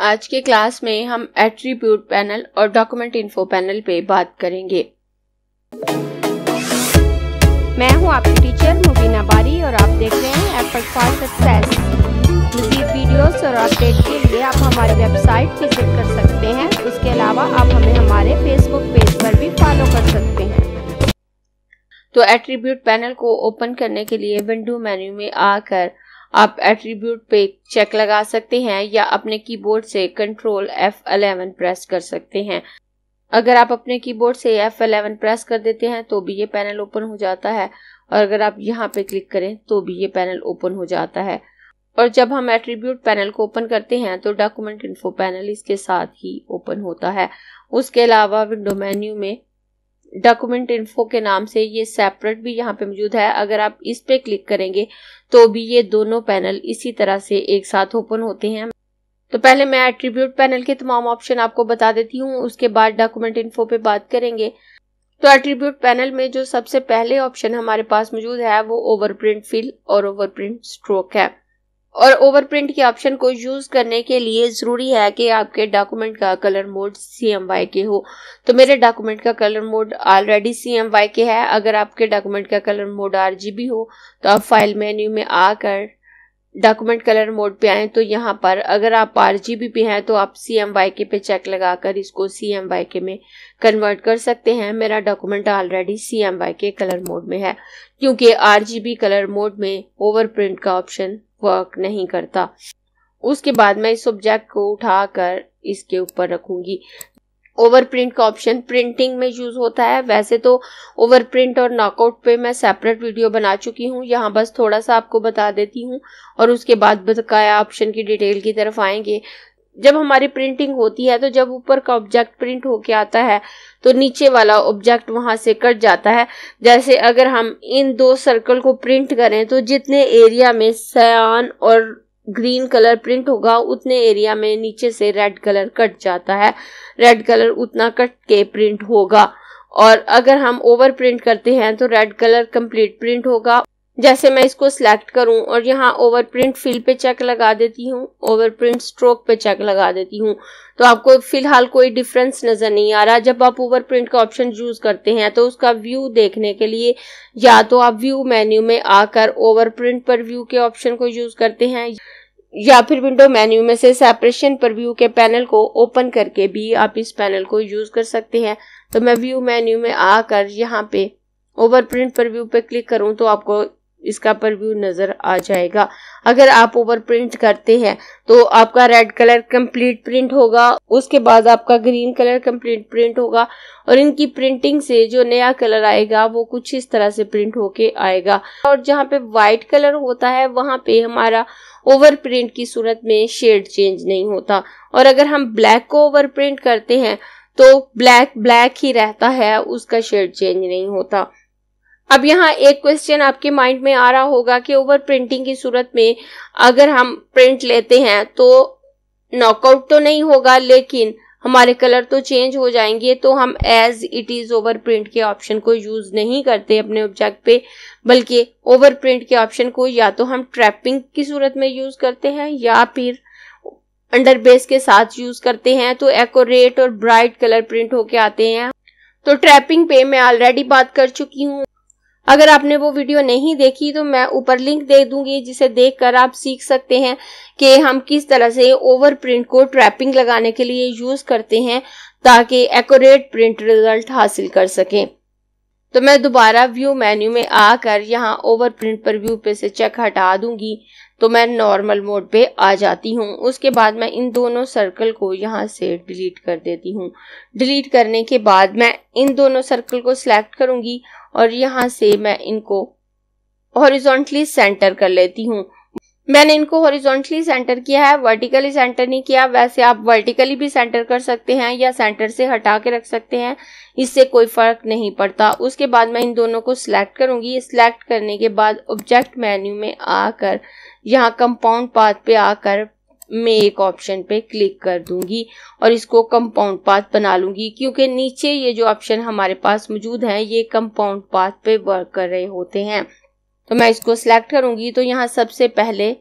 आज के क्लास में हम एट्रीब्यूट पैनल और डॉक्यूमेंट इन्फो पैनल पे बात करेंगे मैं हूं आपकी टीचर मुबीना बारी और आप देख रहे हैं एफर्ट फॉर सक्सेस मजीद वीडियोस और अपडेट के लिए आप हमारी वेबसाइट विजिट कर सकते हैं उसके अलावा आप हमें हमारे फेसबुक पेज पर भी फॉलो कर सकते हैं तो एट्रीब्यूट पैनल को ओपन करने के लिए विंडो मेन्यू में आकर आप एट्रीब्यूट पे चेक लगा सकते हैं या अपने कीबोर्ड से कंट्रोल F11 प्रेस कर सकते हैं अगर आप अपने कीबोर्ड से F11 प्रेस कर देते हैं तो भी ये पैनल ओपन हो जाता है और अगर आप यहाँ पे क्लिक करें तो भी ये पैनल ओपन हो जाता है और जब हम एट्रीब्यूट पैनल को ओपन करते हैं तो डॉक्यूमेंट इन्फो पैनल इसके साथ ही ओपन होता है उसके अलावा विंडो मेन्यू में डॉक्यूमेंट इन्फो के नाम से ये सेपरेट भी यहाँ पे मौजूद है अगर आप इस पे क्लिक करेंगे तो भी ये दोनों पैनल इसी तरह से एक साथ ओपन होते हैं तो पहले मैं एट्रीब्यूट पैनल के तमाम ऑप्शन आपको बता देती हूँ उसके बाद डॉक्यूमेंट इन्फो पे बात करेंगे तो एट्रीब्यूट पैनल में जो सबसे पहले ऑप्शन हमारे पास मौजूद है वो ओवर प्रिंट फिल और ओवर प्रिंट स्ट्रोक है और ओवर प्रिंट के ऑप्शन को यूज करने के लिए जरूरी है कि आपके डॉक्यूमेंट का colour mode C M Y K हो तो मेरे डॉक्यूमेंट का colour mode already C M Y K है अगर आपके डॉक्यूमेंट का colour mode R G B हो तो आप फाइल मेन्यू में आकर डॉक्यूमेंट कलर मोड पे आए तो यहाँ पर अगर आप आर जी बी पे हैं तो आप सी एम वाई के पे चेक लगाकर इसको सी एम वाई के में कन्वर्ट कर सकते हैं मेरा document already C M Y K colour mode में है क्योंकि R G B colour mode में ओवर प्रिंट का ऑप्शन वर्क नहीं करता उसके बाद मैं इस ऑब्जेक्ट को उठाकर इसके ऊपर रखूंगी ओवर प्रिंट का ऑप्शन प्रिंटिंग में यूज होता है वैसे तो ओवर प्रिंट और नॉकआउट पे मैं सेपरेट वीडियो बना चुकी हूँ यहाँ बस थोड़ा सा आपको बता देती हूँ और उसके बाद बकाया ऑप्शन की डिटेल की तरफ आएंगे जब हमारी प्रिंटिंग होती है तो जब ऊपर का ऑब्जेक्ट प्रिंट होके आता है तो नीचे वाला ऑब्जेक्ट वहां से कट जाता है जैसे अगर हम इन दो सर्कल को प्रिंट करें तो जितने एरिया में सयान और ग्रीन कलर प्रिंट होगा उतने एरिया में नीचे से रेड कलर कट जाता है रेड कलर उतना कट के प्रिंट होगा और अगर हम ओवर प्रिंट करते हैं तो रेड कलर कंप्लीट प्रिंट होगा जैसे मैं इसको सिलेक्ट करूं और यहाँ ओवर प्रिंट फील्ड पे चेक लगा देती हूँ ओवर प्रिंट स्ट्रोक पे चेक लगा देती हूँ तो आपको फिलहाल कोई डिफरेंस नज़र नहीं आ रहा जब आप ओवर प्रिंट का ऑप्शन यूज़ करते हैं तो उसका व्यू देखने के लिए या तो आप व्यू मेन्यू में आकर ओवर प्रिंट पर व्यू के ऑप्शन को यूज़ करते हैं या फिर विंडो मेन्यू में से सेपरेशन पर व्यू के पैनल को ओपन करके भी आप इस पैनल को यूज़ कर सकते हैं तो मैं व्यू मेन्यू में आकर यहाँ पे ओवर प्रिंट पर व्यू पे क्लिक करूँ तो आपको इसका प्रव्यू नज़र आ जाएगा अगर आप ओवर प्रिंट करते हैं तो आपका रेड कलर कंप्लीट प्रिंट होगा उसके बाद आपका ग्रीन कलर कंप्लीट प्रिंट होगा और इनकी प्रिंटिंग से जो नया कलर आएगा वो कुछ इस तरह से प्रिंट होके आएगा और जहाँ पे व्हाइट कलर होता है वहाँ पे हमारा ओवर प्रिंट की सूरत में शेड चेंज नहीं होता और अगर हम ब्लैक को ओवर प्रिंट करते हैं तो ब्लैक ब्लैक ही रहता है उसका शेड चेंज नहीं होता अब यहाँ एक क्वेश्चन आपके माइंड में आ रहा होगा कि ओवर प्रिंटिंग की सूरत में अगर हम प्रिंट लेते हैं तो नॉकआउट तो नहीं होगा लेकिन हमारे कलर तो चेंज हो जाएंगे तो हम as it is over print के ऑप्शन को यूज नहीं करते अपने ऑब्जेक्ट पे बल्कि ओवर प्रिंट के ऑप्शन को या तो हम ट्रैपिंग की सूरत में यूज करते हैं या फिर अंडर बेस के साथ यूज करते हैं तो एकोरेट और ब्राइट कलर प्रिंट होके आते हैं तो ट्रैपिंग पे मैं ऑलरेडी बात कर चुकी हूँ अगर आपने वो वीडियो नहीं देखी तो मैं ऊपर लिंक दे दूंगी जिसे देखकर आप सीख सकते हैं कि हम किस तरह से ओवर प्रिंट को ट्रैपिंग लगाने के लिए यूज करते हैं ताकि एक्यूरेट प्रिंट रिजल्ट हासिल कर सकें तो मैं दोबारा व्यू मेन्यू में आकर यहाँ ओवर प्रिंट पर व्यू पे से चेक हटा दूंगी तो मैं नॉर्मल मोड पे आ जाती हूँ उसके बाद मैं इन दोनों सर्कल को यहाँ से डिलीट कर देती हूँ डिलीट करने के बाद मैं इन दोनों सर्कल को सिलेक्ट करूँगी और यहाँ से मैं इनको हॉरिजॉन्टली सेंटर कर लेती हूँ मैंने इनको हॉरिजॉन्टली सेंटर किया है वर्टिकली सेंटर नहीं किया वैसे आप वर्टिकली भी सेंटर कर सकते हैं या सेंटर से हटा के रख सकते हैं इससे कोई फ़र्क नहीं पड़ता उसके बाद मैं इन दोनों को सिलेक्ट करूंगी सिलेक्ट करने के बाद ऑब्जेक्ट मेन्यू में आकर यहाँ कंपाउंड पाथ पे आकर मैं एक ऑप्शन पे क्लिक कर दूंगी और इसको कंपाउंड पाथ बना लूंगी क्योंकि नीचे ये जो ऑप्शन हमारे पास मौजूद हैं ये कंपाउंड पाथ पे वर्क कर रहे होते हैं तो मैं इसको सिलेक्ट करूंगी तो यहाँ सबसे पहले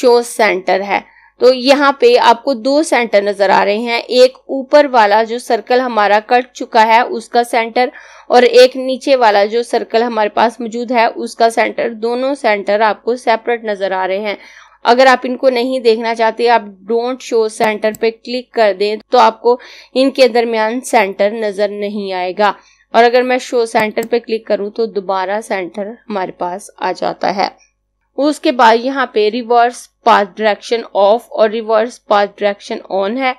शो सेंटर है तो यहाँ पे आपको दो सेंटर नजर आ रहे हैं एक ऊपर वाला जो सर्कल हमारा कट चुका है उसका सेंटर और एक नीचे वाला जो सर्कल हमारे पास मौजूद है उसका सेंटर दोनों सेंटर आपको सेपरेट नजर आ रहे हैं अगर आप इनको नहीं देखना चाहते आप डोंट शो सेंटर पे क्लिक कर दें तो आपको इनके दरमियान सेंटर नजर नहीं आएगा और अगर मैं शो सेंटर पे क्लिक करूँ तो दोबारा सेंटर हमारे पास आ जाता है उसके बाद यहाँ पे रिवर्स पाथ डायरेक्शन ऑफ और रिवर्स पाथ डायरेक्शन ऑन है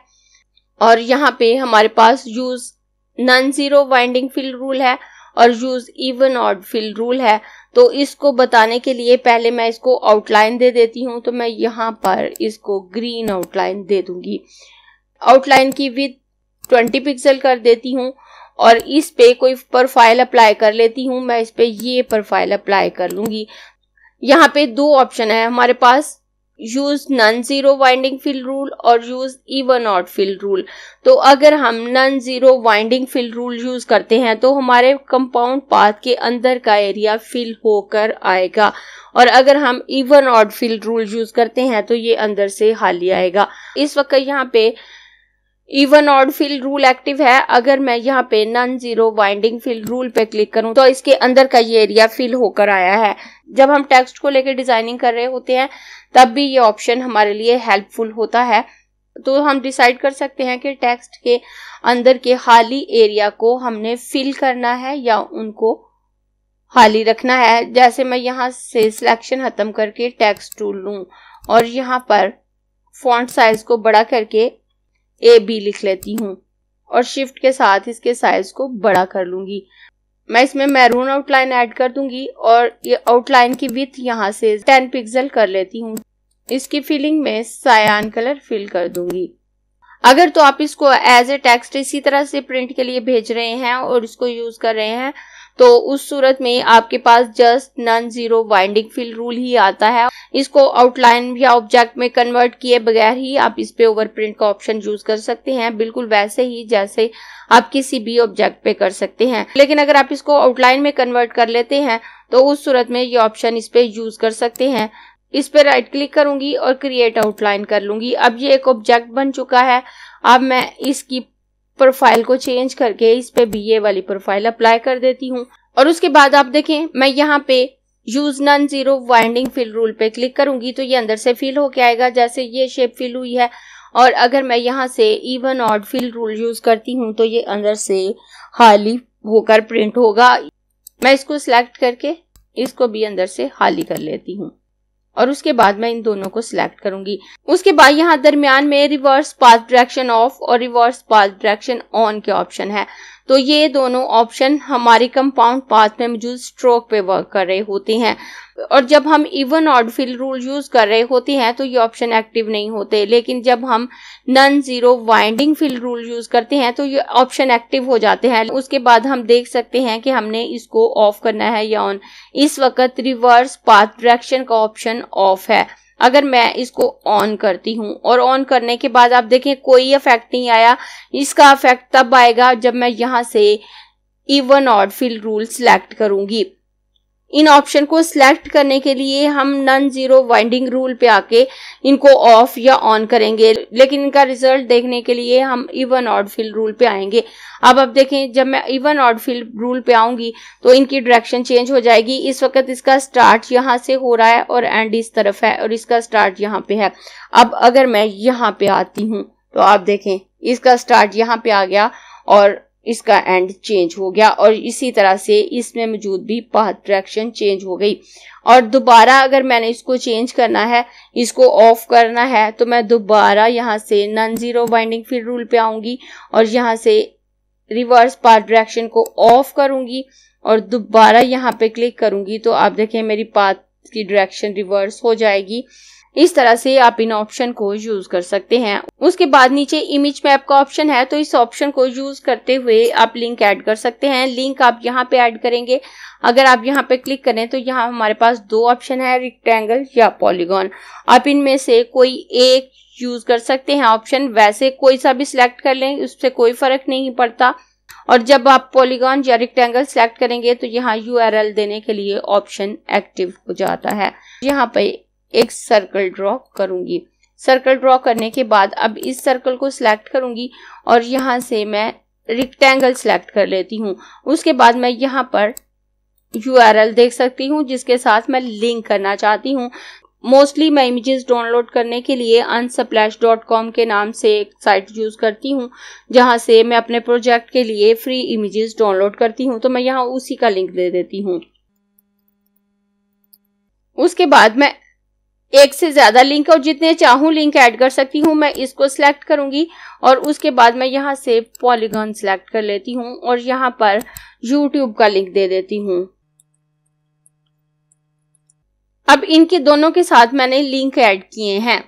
और यहाँ पे हमारे पास use non zero winding field rule है और use even odd field rule है तो इसको बताने के लिए पहले मैं इसको आउटलाइन दे देती हूँ तो मैं यहाँ पर इसको ग्रीन आउटलाइन दे दूंगी आउटलाइन की विथ 20 पिक्सल कर देती हूँ और इस पे कोई प्रोफाइल अप्लाई कर लेती हूँ मैं इस पे ये प्रोफाइल अप्लाई कर लूंगी यहाँ पे दो ऑप्शन है हमारे पास use non zero winding fill rule और use even odd fill rule तो अगर हम non zero winding fill rule use करते हैं तो हमारे कंपाउंड पाथ के अंदर का एरिया फिल होकर आएगा और अगर हम even odd fill rule use करते हैं तो ये अंदर से खाली आएगा इस वक्त यहाँ पे even odd field rule active है अगर मैं यहाँ पे non zero winding field rule पे क्लिक करूँ तो इसके अंदर का ये एरिया फिल होकर आया है जब हम टेक्स्ट को लेकर डिजाइनिंग कर रहे होते हैं तब भी ये ऑप्शन हमारे लिए हेल्पफुल होता है तो हम डिसाइड कर सकते हैं कि टेक्स्ट के अंदर के खाली एरिया को हमने फिल करना है या उनको खाली रखना है जैसे मैं यहाँ से सिलेक्शन खत्म करके टेक्स्ट टूल लूँ और यहाँ पर फॉन्ट साइज को बड़ा करके ए बी लिख लेती हूँ और शिफ्ट के साथ इसके साइज को बड़ा कर लूंगी मैं इसमें मैरून आउटलाइन ऐड कर दूंगी और ये आउटलाइन की विथ यहाँ से टेन पिक्सल कर लेती हूँ इसकी फिलिंग में सायान कलर फिल कर दूंगी अगर तो आप इसको एज ए टेक्स्ट इसी तरह से प्रिंट के लिए भेज रहे हैं और इसको यूज कर रहे हैं तो उस सूरत में आपके पास just non zero winding fill rule ही आता है इसको आउटलाइन या ऑब्जेक्ट में कन्वर्ट किए बगैर ही आप इस पे ओवर प्रिंट का ऑप्शन यूज कर सकते हैं बिल्कुल वैसे ही जैसे आप किसी भी ऑब्जेक्ट पे कर सकते हैं लेकिन अगर आप इसको आउटलाइन में कन्वर्ट कर लेते हैं तो उस सूरत में ये ऑप्शन इस पे यूज कर सकते हैं इस पे राइट क्लिक करूंगी और क्रिएट आउटलाइन कर लूंगी अब ये एक ऑब्जेक्ट बन चुका है अब मैं इसकी प्रोफाइल को चेंज करके इस पे बी ए वाली प्रोफाइल अप्लाई कर देती हूँ और उसके बाद आप देखें मैं यहाँ पे use non zero winding fill rule पे क्लिक करूंगी तो ये अंदर से फिल होके आएगा जैसे ये शेप फिल हुई है और अगर मैं यहाँ से even odd fill rule use करती हूँ तो ये अंदर से हाली होकर प्रिंट होगा मैं इसको सिलेक्ट करके इसको भी अंदर से हाली कर लेती हूँ और उसके बाद मैं इन दोनों को सिलेक्ट करूंगी उसके बाद यहाँ दरमियान में रिवर्स पास डायरेक्शन ऑफ और रिवर्स पास डायरेक्शन ऑन के ऑप्शन है तो ये दोनों ऑप्शन हमारी कंपाउंड पाथ में मौजूद स्ट्रोक पे वर्क कर रहे होते हैं और जब हम even odd fill rule use कर रहे होते हैं तो ये ऑप्शन एक्टिव नहीं होते लेकिन जब हम non zero winding fill rule use करते हैं तो ये ऑप्शन एक्टिव हो जाते हैं उसके बाद हम देख सकते हैं कि हमने इसको ऑफ करना है या ऑन इस वक्त रिवर्स पाथ डायरेक्शन का ऑप्शन ऑफ है अगर मैं इसको ऑन करती हूँ और ऑन करने के बाद आप देखें कोई इफेक्ट नहीं आया इसका इफेक्ट तब आएगा जब मैं यहाँ से even odd fill rule select करूंगी इन ऑप्शन को सिलेक्ट करने के लिए हम नन जीरो वाइंडिंग रूल पे आके इनको ऑफ या ऑन करेंगे लेकिन इनका रिजल्ट देखने के लिए हम इवन ऑड फील्ड रूल पे आएंगे अब अब देखें जब मैं इवन ऑड फील्ड रूल पे आऊंगी तो इनकी डायरेक्शन चेंज हो जाएगी इस वक्त इसका स्टार्ट यहाँ से हो रहा है और एंड इस तरफ है और इसका स्टार्ट यहाँ पे है अब अगर मैं यहाँ पे आती हूँ तो आप देखें इसका स्टार्ट यहाँ पे आ गया और इसका एंड चेंज हो गया और इसी तरह से इसमें मौजूद भी पाथ डायरेक्शन चेंज हो गई और दोबारा अगर मैंने इसको चेंज करना है इसको ऑफ करना है तो मैं दोबारा यहाँ से non zero winding field rule पे आऊंगी और यहाँ से रिवर्स पाथ डायरेक्शन को ऑफ करूंगी और दोबारा यहाँ पे क्लिक करूंगी तो आप देखें मेरी पाथ की डायरेक्शन रिवर्स हो जाएगी इस तरह से आप इन ऑप्शन को यूज कर सकते हैं उसके बाद नीचे इमेज मैप का ऑप्शन है तो इस ऑप्शन को यूज करते हुए आप लिंक ऐड कर सकते हैं लिंक आप यहाँ पे ऐड करेंगे अगर आप यहाँ पे क्लिक करें तो यहाँ हमारे पास दो ऑप्शन है रिक्टेंगल या पॉलीगॉन आप इनमें से कोई एक यूज कर सकते हैं ऑप्शन वैसे कोई सा भी सिलेक्ट कर लें उससे कोई फर्क नहीं पड़ता और जब आप पॉलीगॉन या रेक्टेंगल सेलेक्ट करेंगे तो यहाँ यूआरएल देने के लिए ऑप्शन एक्टिव हो जाता है यहाँ पे एक सर्कल ड्रॉ करूंगी सर्कल ड्रॉ करने के बाद अब इस सर्कल को सिलेक्ट करूंगी और यहाँ से मैं रिक्टेंगल सिलेक्ट कर लेती हूँ उसके बाद मैं यहाँ पर यू देख सकती हूँ जिसके साथ मैं लिंक करना चाहती हूँ मोस्टली मैं इमेजेस डाउनलोड करने के लिए अनसप्लैश डॉट कॉम के नाम से एक साइट यूज़ करती हूँ जहाँ से मैं अपने प्रोजेक्ट के लिए फ्री इमेजेस डाउनलोड करती हूँ तो मैं यहाँ उसी का लिंक दे देती हूँ उसके बाद मैं एक से ज्यादा लिंक और जितने चाहू लिंक ऐड कर सकती हूँ मैं इसको सिलेक्ट करूंगी और उसके बाद मैं यहाँ से पॉलीगॉन सिलेक्ट कर लेती हूँ और यहाँ पर यूट्यूब का लिंक दे देती हूँ अब इनके दोनों के साथ मैंने लिंक ऐड किए हैं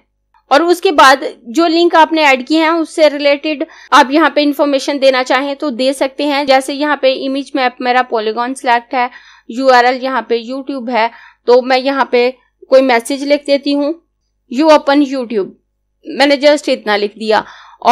और उसके बाद जो लिंक आपने ऐड किए हैं उससे रिलेटेड आप यहाँ पे इन्फॉर्मेशन देना चाहें तो दे सकते हैं जैसे यहाँ पे इमेज मैप मेरा पॉलीगॉन सिलेक्ट है यूआरएल यहाँ पे यूट्यूब है तो मैं यहाँ पे कोई मैसेज लिख देती हूँ यू ओपन यूट्यूब मैंने जस्ट इतना लिख दिया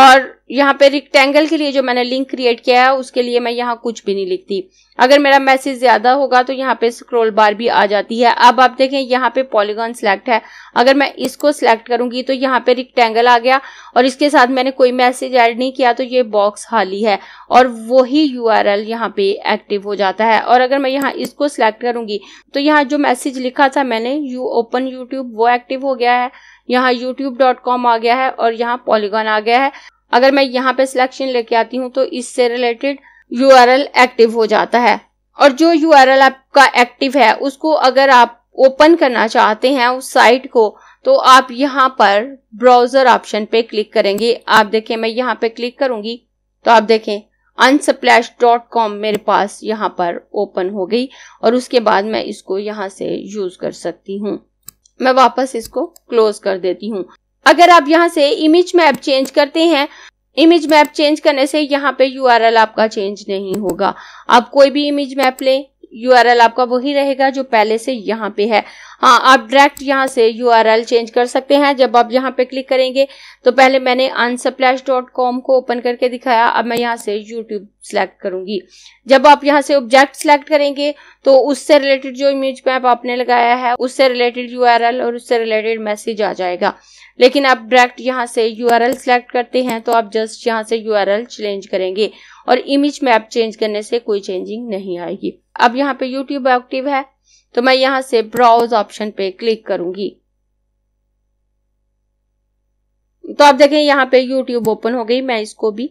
और यहाँ पे रिक्टेंगल के लिए जो मैंने लिंक क्रिएट किया है उसके लिए मैं यहाँ कुछ भी नहीं लिखती अगर मेरा मैसेज ज्यादा होगा तो यहाँ पे स्क्रोल बार भी आ जाती है अब आप देखें यहाँ पे पॉलीगॉन सिलेक्ट है अगर मैं इसको सिलेक्ट करूंगी तो यहाँ पे रिक्टेंगल आ गया और इसके साथ मैंने कोई मैसेज ऐड नहीं किया तो ये बॉक्स खाली है और वही यू आर एल यहाँ पे एक्टिव हो जाता है और अगर मैं यहाँ इसको सिलेक्ट करूंगी तो यहाँ जो मैसेज लिखा था मैंने यू ओपन यूट्यूब वो एक्टिव हो गया है यहाँ यूट्यूब डॉट कॉम आ गया है और यहाँ पॉलीगॉन आ गया है अगर मैं यहाँ पे सिलेक्शन लेके आती हूँ तो इससे रिलेटेड यू एक्टिव हो जाता है और जो यू आपका एक्टिव है उसको अगर आप ओपन करना चाहते हैं उस साइट को तो आप यहाँ पर ब्राउजर ऑप्शन पे क्लिक करेंगे आप देखें मैं यहाँ पे क्लिक करूंगी तो आप देखें अनसप्लैश डॉट कॉम मेरे पास यहाँ पर ओपन हो गई और उसके बाद मैं इसको यहाँ से यूज कर सकती हूँ मैं वापस इसको क्लोज कर देती हूँ अगर आप यहाँ से इमेज मैप चेंज करते हैं इमेज मैप चेंज करने से यहाँ पे यूआरएल आपका चेंज नहीं होगा आप कोई भी इमेज मैप लें यूआरएल आपका वही रहेगा जो पहले से यहाँ पे है हाँ आप डायरेक्ट यहाँ से यूआरएल चेंज कर सकते हैं जब आप यहाँ पे क्लिक करेंगे तो पहले मैंने अनसप्लैश डॉट कॉम को ओपन करके दिखाया अब मैं यहाँ से यूट्यूब सिलेक्ट करूंगी जब आप यहाँ से ऑब्जेक्ट सिलेक्ट करेंगे तो उससे रिलेटेड जो इमेज मैप आपने लगाया है उससे रिलेटेड यू और उससे रिलेटेड मैसेज आ जाएगा लेकिन आप डायरेक्ट यहाँ से यू आर एल सेलेक्ट करते हैं तो आप जस्ट यहाँ से यू आर एल चेंज करेंगे और इमेज मैप चेंज करने से कोई चेंजिंग नहीं आएगी अब यहाँ पे यूट्यूब एक्टिव है तो मैं यहाँ से ब्राउज ऑप्शन पे क्लिक करूंगी तो आप देखें यहाँ पे यूट्यूब ओपन हो गई मैं इसको भी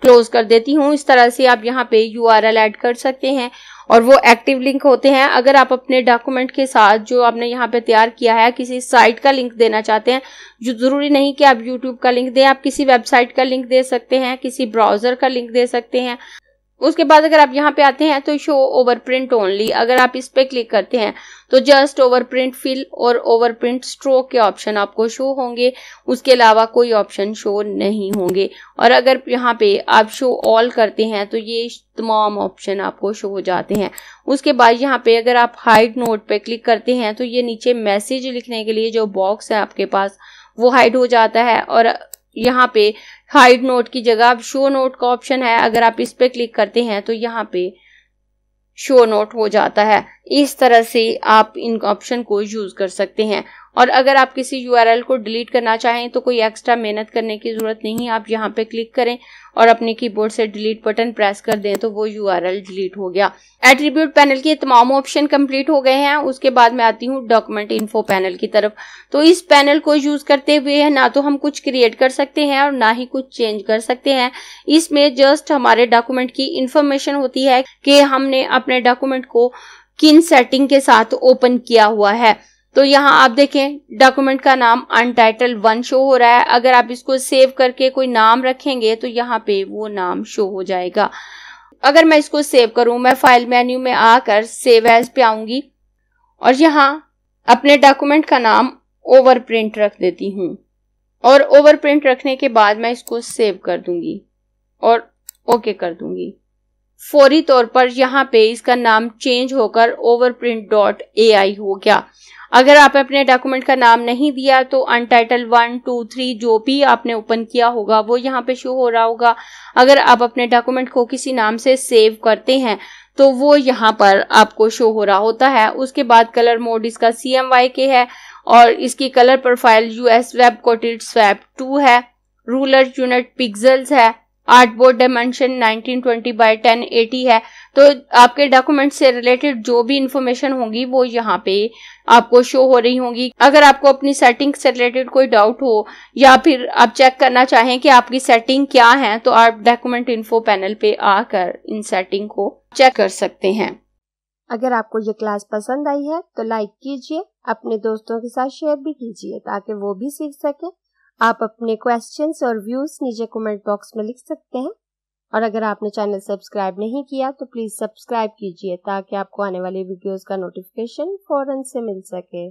क्लोज कर देती हूँ इस तरह से आप यहाँ पे यू आर एल एड कर सकते हैं और वो एक्टिव लिंक होते हैं अगर आप अपने डॉक्यूमेंट के साथ जो आपने यहाँ पे तैयार किया है किसी साइट का लिंक देना चाहते हैं जो ज़रूरी नहीं कि आप यूट्यूब का लिंक दें आप किसी वेबसाइट का लिंक दे सकते हैं किसी ब्राउज़र का लिंक दे सकते हैं उसके बाद अगर आप यहाँ पे आते हैं तो शो ओवर प्रिंट ओनली अगर आप इस पर क्लिक करते हैं तो जस्ट ओवर प्रिंट फिल और ओवर प्रिंट स्ट्रोक के ऑप्शन आपको शो होंगे उसके अलावा कोई ऑप्शन शो नहीं होंगे और अगर यहाँ पे आप शो ऑल करते हैं तो ये तमाम ऑप्शन आपको शो हो जाते हैं उसके बाद यहाँ पे अगर आप हाइड नोट पे क्लिक करते हैं तो ये नीचे मैसेज लिखने के लिए जो बॉक्स है आपके पास वो हाइड हो जाता है और यहाँ पे हाइड नोट की जगह अब शो नोट का ऑप्शन है अगर आप इस पर क्लिक करते हैं तो यहाँ पे शो नोट हो जाता है इस तरह से आप इन ऑप्शन को यूज कर सकते हैं और अगर आप किसी यू को डिलीट करना चाहें तो कोई एक्स्ट्रा मेहनत करने की ज़रूरत नहीं आप यहाँ पे क्लिक करें और अपने कीबोर्ड से डिलीट बटन प्रेस कर दें तो वो यू डिलीट हो गया एट्रीब्यूट पैनल के तमाम ऑप्शन कंप्लीट हो गए हैं उसके बाद मैं आती हूँ डॉक्यूमेंट इन्फो पैनल की तरफ तो इस पैनल को यूज करते हुए ना तो हम कुछ क्रिएट कर सकते हैं और ना ही कुछ चेंज कर सकते हैं इसमें जस्ट हमारे डॉक्यूमेंट की इंफॉर्मेशन होती है कि हमने अपने डॉक्यूमेंट को किन सेटिंग के साथ ओपन किया हुआ है तो यहाँ आप देखें डॉक्यूमेंट का नाम अनटाइटल वन शो हो रहा है अगर आप इसको सेव करके कोई नाम रखेंगे तो यहाँ पे वो नाम शो हो जाएगा अगर मैं इसको सेव करूँ मैं फाइल मेन्यू में आकर सेव एज पे आऊंगी और यहाँ अपने डॉक्यूमेंट का नाम ओवर प्रिंट रख देती हूँ और ओवर प्रिंट रखने के बाद मैं इसको सेव कर दूंगी और ओके कर दूंगी फौरी तौर पर यहाँ पे इसका नाम चेंज होकर overprint dot A I हो गया अगर आप अपने डॉक्यूमेंट का नाम नहीं दिया तो अनटाइटल वन टू थ्री जो भी आपने ओपन किया होगा वो यहाँ पे शो हो रहा होगा अगर आप अपने डॉक्यूमेंट को किसी नाम से सेव करते हैं तो वो यहाँ पर आपको शो हो रहा होता है उसके बाद कलर मोड इसका सी एम वाई के है और इसकी colour profile US web coated स्वैप टू है रूलर यूनिट पिक्सल्स है आर्ट बोर्ड डायमेंशन 1920 बाय 1080 है तो आपके डॉक्यूमेंट से रिलेटेड जो भी इंफॉर्मेशन होगी वो यहाँ पे आपको शो हो रही होगी अगर आपको अपनी सेटिंग से रिलेटेड कोई डाउट हो या फिर आप चेक करना चाहें कि आपकी सेटिंग क्या है तो आप डॉक्यूमेंट इन्फो पैनल पे आकर इन सेटिंग को चेक कर सकते हैं अगर आपको ये क्लास पसंद आई है तो लाइक कीजिए अपने दोस्तों के साथ शेयर भी कीजिए ताकि वो भी सीख सके आप अपने क्वेश्चंस और व्यूज नीचे कमेंट बॉक्स में लिख सकते हैं और अगर आपने चैनल सब्सक्राइब नहीं किया तो प्लीज़ सब्सक्राइब कीजिए ताकि आपको आने वाली वीडियोस का नोटिफिकेशन फ़ौरन से मिल सके